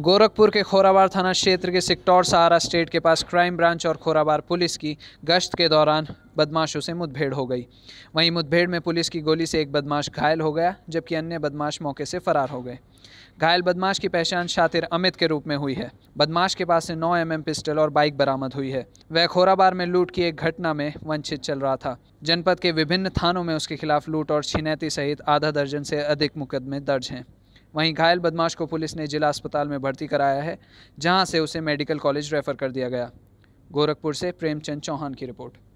गोरखपुर के खोराबार थाना क्षेत्र के सिक्टौर सहारा स्टेट के पास क्राइम ब्रांच और खोराबार पुलिस की गश्त के दौरान बदमाशों से मुठभेड़ हो गई वहीं मुठभेड़ में पुलिस की गोली से एक बदमाश घायल हो गया जबकि अन्य बदमाश मौके से फरार हो गए घायल बदमाश की पहचान शातिर अमित के रूप में हुई है बदमाश के पास से 9 एम mm पिस्टल और बाइक बरामद हुई है वह खोराबार में लूट की एक घटना में वंचित चल रहा था जनपद के विभिन्न थानों में उसके खिलाफ लूट और छिनैती सहित आधा दर्जन से अधिक मुकदमे दर्ज हैं वहीं घायल बदमाश को पुलिस ने जिला अस्पताल में भर्ती कराया है जहां से उसे मेडिकल कॉलेज रेफर कर दिया गया गोरखपुर से प्रेमचंद चौहान की रिपोर्ट